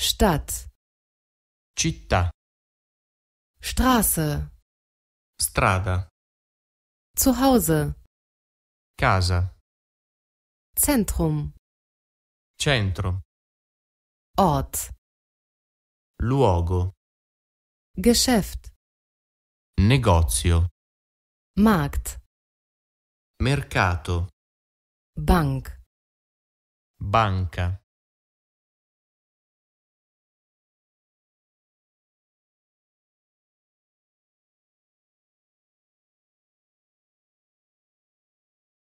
Stadt Città Straße Strada Zuhause Casa Zentrum Centro Ort Luogo Geschäft Negozio Markt Mercato Bank Banca